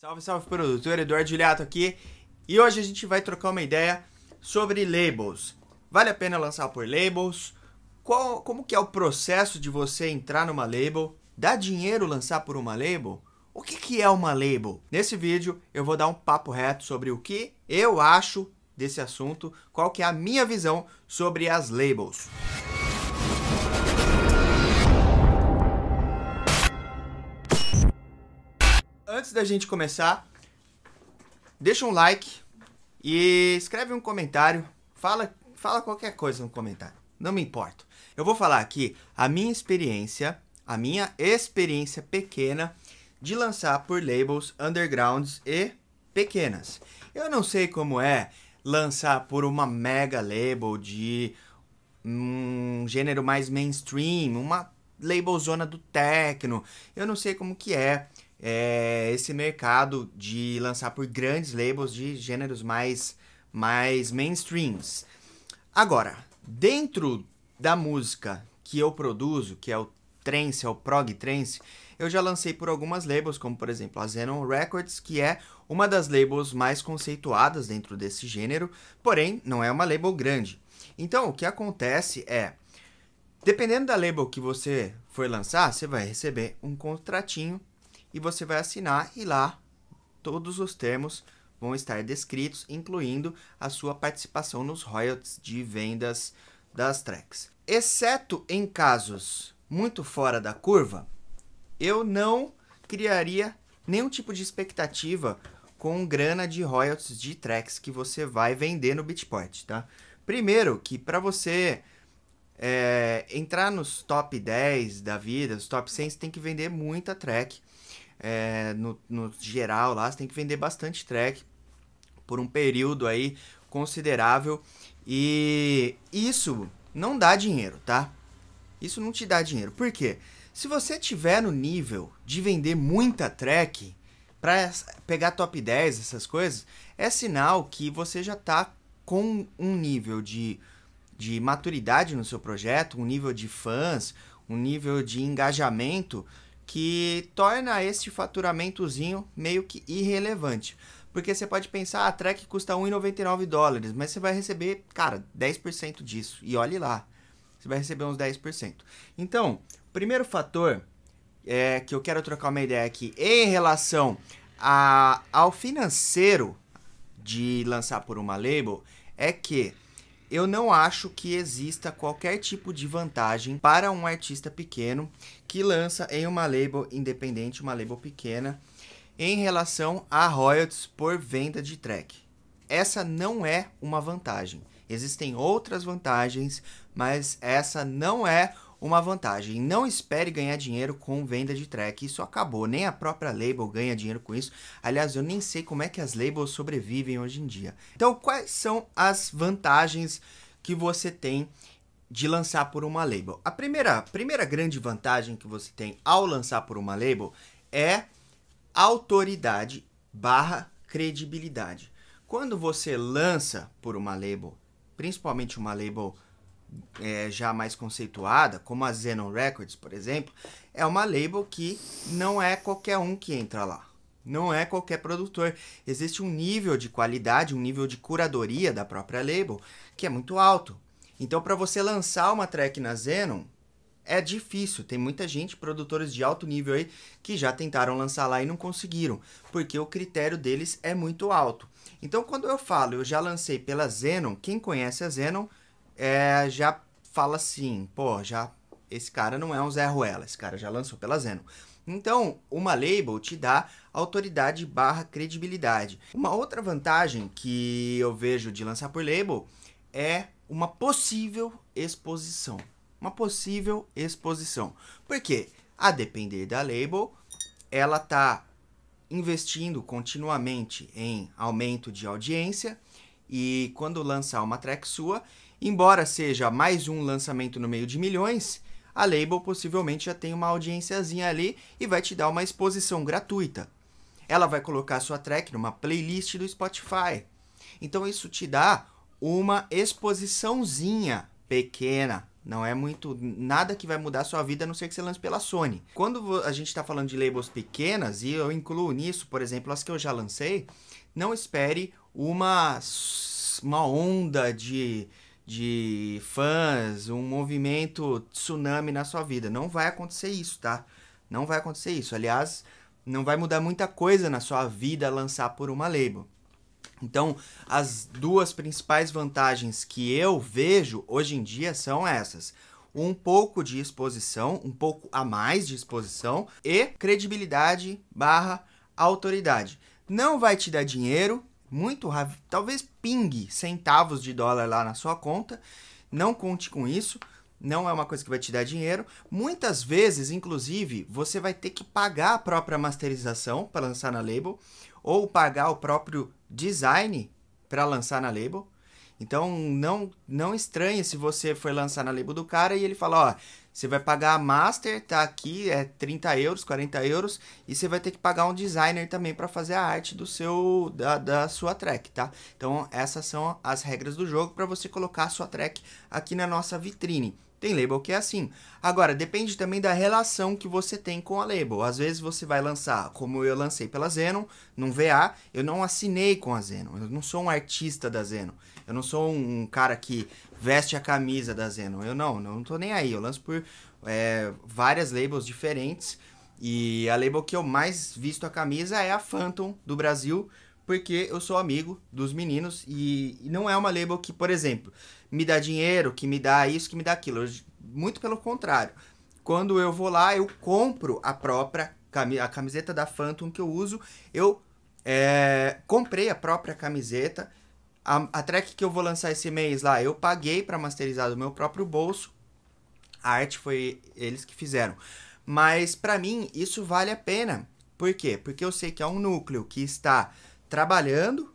Salve, salve produtor, Eduardo Ilhato aqui e hoje a gente vai trocar uma ideia sobre labels. Vale a pena lançar por labels? Qual, como que é o processo de você entrar numa label? Dá dinheiro lançar por uma label? O que, que é uma label? Nesse vídeo eu vou dar um papo reto sobre o que eu acho desse assunto, qual que é a minha visão sobre as labels. Música antes da gente começar, deixa um like e escreve um comentário. Fala, fala qualquer coisa no comentário. Não me importo. Eu vou falar aqui a minha experiência, a minha experiência pequena de lançar por labels undergrounds e pequenas. Eu não sei como é lançar por uma mega label de um gênero mais mainstream, uma label zona do techno. Eu não sei como que é é, esse mercado de lançar por grandes labels de gêneros mais, mais mainstreams. Agora, dentro da música que eu produzo, que é o trance, é o prog trance, eu já lancei por algumas labels, como por exemplo a Zenon Records, que é uma das labels mais conceituadas dentro desse gênero, porém não é uma label grande. Então, o que acontece é, dependendo da label que você for lançar, você vai receber um contratinho e você vai assinar e lá todos os termos vão estar descritos, incluindo a sua participação nos royalties de vendas das tracks. Exceto em casos muito fora da curva, eu não criaria nenhum tipo de expectativa com grana de royalties de tracks que você vai vender no Bitport, tá? Primeiro, que para você é, entrar nos top 10 da vida, os top 100, você tem que vender muita track é, no, no geral lá, você tem que vender bastante track por um período aí considerável. E isso não dá dinheiro, tá? Isso não te dá dinheiro. Por quê? Se você tiver no nível de vender muita track para pegar top 10, essas coisas, é sinal que você já tá com um nível de, de maturidade no seu projeto, um nível de fãs, um nível de engajamento que torna este faturamentozinho meio que irrelevante. Porque você pode pensar, ah, a track custa 1,99 dólares, mas você vai receber, cara, 10% disso. E olhe lá, você vai receber uns 10%. Então, primeiro fator é, que eu quero trocar uma ideia aqui em relação a, ao financeiro de lançar por uma label é que eu não acho que exista qualquer tipo de vantagem para um artista pequeno que lança em uma label independente, uma label pequena, em relação a royalties por venda de track. Essa não é uma vantagem. Existem outras vantagens, mas essa não é uma vantagem. Não espere ganhar dinheiro com venda de track. Isso acabou. Nem a própria label ganha dinheiro com isso. Aliás, eu nem sei como é que as labels sobrevivem hoje em dia. Então, quais são as vantagens que você tem de lançar por uma label? A primeira, primeira grande vantagem que você tem ao lançar por uma label é autoridade barra credibilidade. Quando você lança por uma label, principalmente uma label é, já mais conceituada, como a Zenon Records, por exemplo, é uma label que não é qualquer um que entra lá. Não é qualquer produtor. Existe um nível de qualidade, um nível de curadoria da própria label que é muito alto. Então, para você lançar uma track na Zenon, é difícil. Tem muita gente, produtores de alto nível aí, que já tentaram lançar lá e não conseguiram, porque o critério deles é muito alto. Então, quando eu falo, eu já lancei pela Zenon, quem conhece a Zenon é, já fala assim, pô, já esse cara não é um Zé Ruela, esse cara já lançou pela Zeno. Então, uma label te dá autoridade barra credibilidade. Uma outra vantagem que eu vejo de lançar por label é uma possível exposição. Uma possível exposição. Porque, a depender da label, ela tá investindo continuamente em aumento de audiência e quando lançar uma track sua, Embora seja mais um lançamento no meio de milhões, a label possivelmente já tem uma audiênciazinha ali e vai te dar uma exposição gratuita. Ela vai colocar sua track numa playlist do Spotify. Então isso te dá uma exposiçãozinha pequena. Não é muito nada que vai mudar a sua vida a não ser que você lance pela Sony. Quando a gente está falando de labels pequenas, e eu incluo nisso, por exemplo, as que eu já lancei, não espere uma, uma onda de de fãs, um movimento tsunami na sua vida. Não vai acontecer isso, tá? Não vai acontecer isso. Aliás, não vai mudar muita coisa na sua vida lançar por uma label. Então, as duas principais vantagens que eu vejo hoje em dia são essas: um pouco de exposição, um pouco a mais de exposição e credibilidade/autoridade. Não vai te dar dinheiro, muito talvez pingue centavos de dólar lá na sua conta. Não conte com isso, não é uma coisa que vai te dar dinheiro. Muitas vezes, inclusive, você vai ter que pagar a própria masterização para lançar na label ou pagar o próprio design para lançar na label. Então, não não estranhe se você foi lançar na label do cara e ele fala, ó, você vai pagar a master, tá aqui, é 30 euros, 40 euros, e você vai ter que pagar um designer também para fazer a arte do seu da, da sua track, tá? Então, essas são as regras do jogo para você colocar a sua track aqui na nossa vitrine. Tem label que é assim. Agora, depende também da relação que você tem com a label. Às vezes você vai lançar, como eu lancei pela Zenon, num VA, eu não assinei com a Zenon, eu não sou um artista da Zenon. Eu não sou um, um cara que veste a camisa da Zenon. Eu não, não tô nem aí. Eu lanço por é, várias labels diferentes. E a label que eu mais visto a camisa é a Phantom do Brasil, porque eu sou amigo dos meninos e não é uma label que, por exemplo, me dá dinheiro, que me dá isso, que me dá aquilo. Muito pelo contrário. Quando eu vou lá, eu compro a própria a camiseta da Phantom que eu uso. Eu é, comprei a própria camiseta a, a track que eu vou lançar esse mês lá, eu paguei para masterizar do meu próprio bolso. A arte foi eles que fizeram. Mas para mim isso vale a pena. Por quê? Porque eu sei que é um núcleo que está trabalhando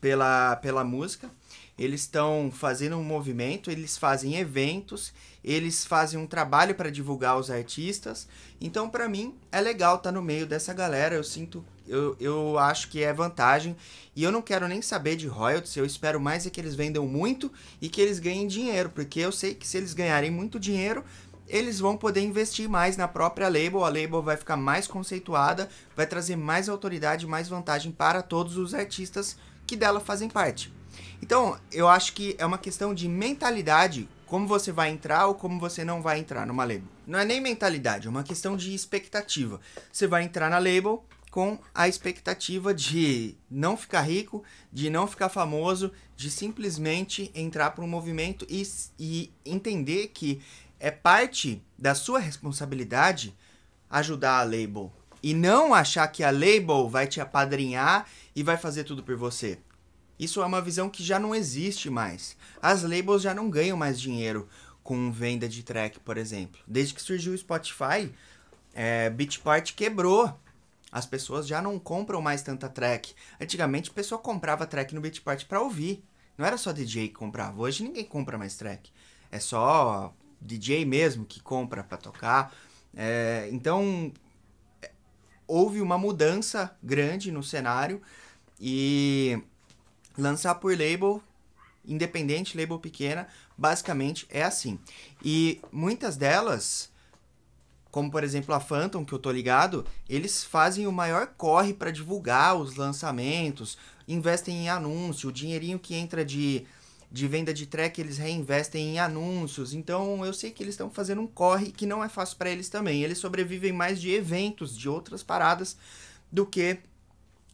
pela, pela música, eles estão fazendo um movimento, eles fazem eventos, eles fazem um trabalho para divulgar os artistas. Então, para mim, é legal estar tá no meio dessa galera. Eu sinto, eu, eu acho que é vantagem. E eu não quero nem saber de royalties. Eu espero mais é que eles vendam muito e que eles ganhem dinheiro, porque eu sei que se eles ganharem muito dinheiro, eles vão poder investir mais na própria label, a label vai ficar mais conceituada, vai trazer mais autoridade, mais vantagem para todos os artistas que dela fazem parte. Então, eu acho que é uma questão de mentalidade, como você vai entrar ou como você não vai entrar numa label. Não é nem mentalidade, é uma questão de expectativa. Você vai entrar na label com a expectativa de não ficar rico, de não ficar famoso, de simplesmente entrar para um movimento e, e entender que é parte da sua responsabilidade ajudar a label. E não achar que a label vai te apadrinhar e vai fazer tudo por você. Isso é uma visão que já não existe mais. As labels já não ganham mais dinheiro com venda de track, por exemplo. Desde que surgiu o Spotify, é, Beatport quebrou. As pessoas já não compram mais tanta track. Antigamente, a pessoa comprava track no Beatport para ouvir. Não era só DJ que comprava. Hoje ninguém compra mais track. É só DJ mesmo que compra para tocar. É, então, é, houve uma mudança grande no cenário e lançar por label independente, label pequena, basicamente é assim. E muitas delas, como por exemplo a Phantom, que eu tô ligado, eles fazem o maior corre para divulgar os lançamentos, investem em anúncio, o dinheirinho que entra de, de venda de track eles reinvestem em anúncios. Então eu sei que eles estão fazendo um corre que não é fácil para eles também. Eles sobrevivem mais de eventos, de outras paradas, do que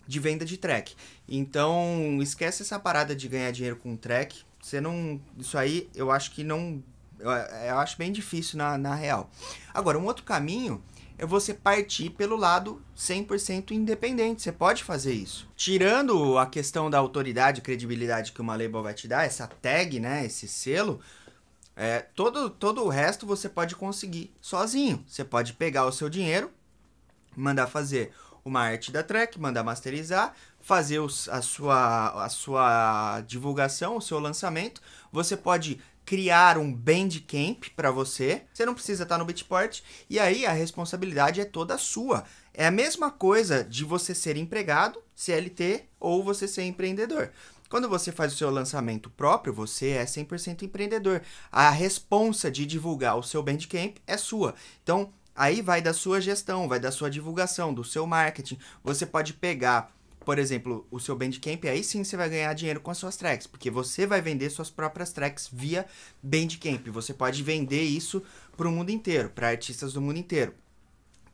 de venda de track. Então, esquece essa parada de ganhar dinheiro com track. Você não. Isso aí eu acho que não. Eu, eu acho bem difícil na, na real. Agora, um outro caminho é você partir pelo lado 100% independente. Você pode fazer isso. Tirando a questão da autoridade e credibilidade que uma label vai te dar, essa tag, né, esse selo, é, todo, todo o resto você pode conseguir sozinho. Você pode pegar o seu dinheiro, mandar fazer uma arte da track, mandar masterizar, fazer os, a, sua, a sua divulgação, o seu lançamento. Você pode criar um Bandcamp para você. Você não precisa estar tá no beatport e aí a responsabilidade é toda sua. É a mesma coisa de você ser empregado, CLT ou você ser empreendedor. Quando você faz o seu lançamento próprio, você é 100% empreendedor. A responsa de divulgar o seu Bandcamp é sua. Então, Aí vai da sua gestão, vai da sua divulgação, do seu marketing. Você pode pegar, por exemplo, o seu Bandcamp, aí sim você vai ganhar dinheiro com as suas tracks, porque você vai vender suas próprias tracks via Bandcamp. Você pode vender isso para o mundo inteiro, para artistas do mundo inteiro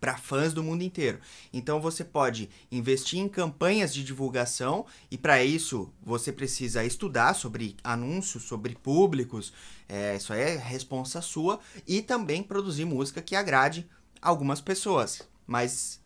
para fãs do mundo inteiro. Então você pode investir em campanhas de divulgação e para isso você precisa estudar sobre anúncios, sobre públicos, é, isso aí é responsa sua e também produzir música que agrade algumas pessoas. Mas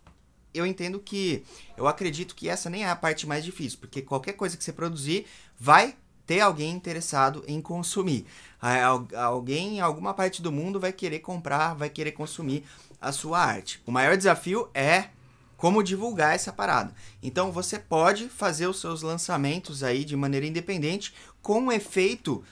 eu entendo que eu acredito que essa nem é a parte mais difícil, porque qualquer coisa que você produzir vai ter alguém interessado em consumir. Ah, é alguém em alguma parte do mundo vai querer comprar, vai querer consumir a sua arte. O maior desafio é como divulgar essa parada. Então você pode fazer os seus lançamentos aí de maneira independente com um efeito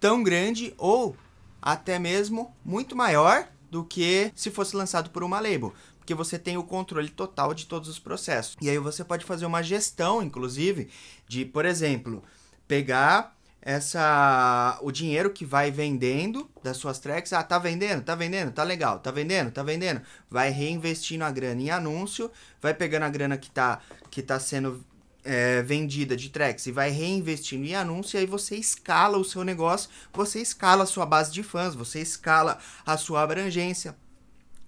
tão grande ou até mesmo muito maior do que se fosse lançado por uma label, porque você tem o controle total de todos os processos. E aí você pode fazer uma gestão, inclusive, de, por exemplo, pegar essa o dinheiro que vai vendendo das suas tracks, ah, tá vendendo, tá vendendo, tá legal, tá vendendo, tá vendendo, vai reinvestindo a grana em anúncio, vai pegando a grana que tá que tá sendo é, vendida de tracks e vai reinvestindo em anúncio, e aí você escala o seu negócio, você escala a sua base de fãs, você escala a sua abrangência.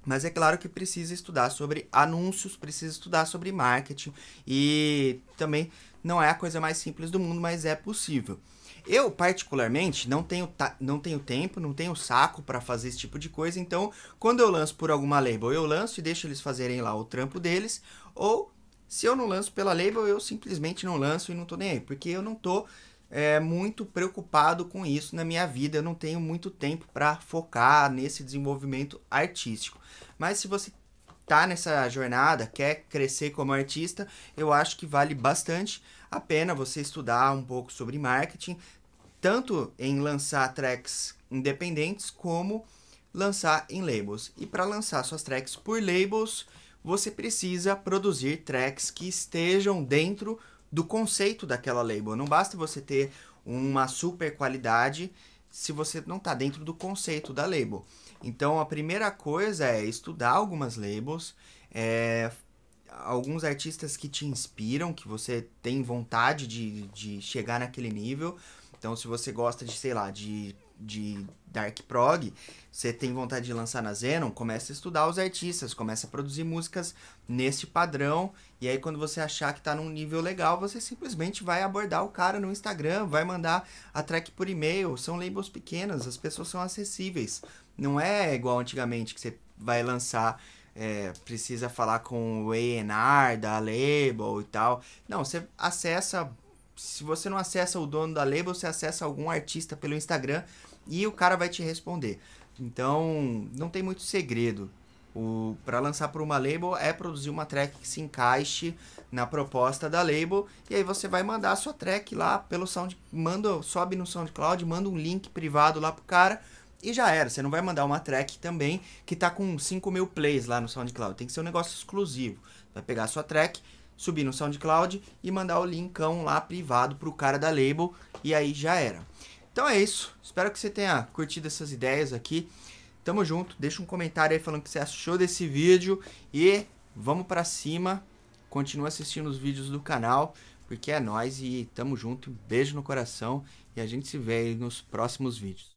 Mas é claro que precisa estudar sobre anúncios, precisa estudar sobre marketing e também não é a coisa mais simples do mundo, mas é possível. Eu, particularmente, não tenho, não tenho tempo, não tenho saco para fazer esse tipo de coisa, então quando eu lanço por alguma label, eu lanço e deixo eles fazerem lá o trampo deles, ou se eu não lanço pela label, eu simplesmente não lanço e não tô nem aí, porque eu não tô é, muito preocupado com isso na minha vida. Eu não tenho muito tempo para focar nesse desenvolvimento artístico. Mas se você tá nessa jornada, quer crescer como artista, eu acho que vale bastante a pena você estudar um pouco sobre marketing, tanto em lançar tracks independentes como lançar em labels. E para lançar suas tracks por labels, você precisa produzir tracks que estejam dentro do conceito daquela label. Não basta você ter uma super qualidade se você não está dentro do conceito da label. Então a primeira coisa é estudar algumas labels, é, alguns artistas que te inspiram, que você tem vontade de, de chegar naquele nível. Então se você gosta de, sei lá, de de Dark Prog, você tem vontade de lançar na Zenon, começa a estudar os artistas, começa a produzir músicas nesse padrão, e aí quando você achar que tá num nível legal, você simplesmente vai abordar o cara no Instagram, vai mandar a track por e-mail, são labels pequenas, as pessoas são acessíveis. Não é igual antigamente que você vai lançar é, precisa falar com o ENR da label e tal. Não, você acessa. Se você não acessa o dono da label, você acessa algum artista pelo Instagram e o cara vai te responder. Então, não tem muito segredo. O para lançar para uma label é produzir uma track que se encaixe na proposta da label e aí você vai mandar a sua track lá pelo Sound, manda, sobe no SoundCloud, manda um link privado lá pro cara e já era. Você não vai mandar uma track também que tá com 5 mil plays lá no SoundCloud. Tem que ser um negócio exclusivo. Vai pegar a sua track, subir no SoundCloud e mandar o linkão lá privado pro cara da label e aí já era. Então é isso. Espero que você tenha curtido essas ideias aqui. Tamo junto. Deixa um comentário aí falando o que você achou desse vídeo. E vamos para cima. Continua assistindo os vídeos do canal. Porque é nós e tamo junto. Beijo no coração. E a gente se vê nos próximos vídeos.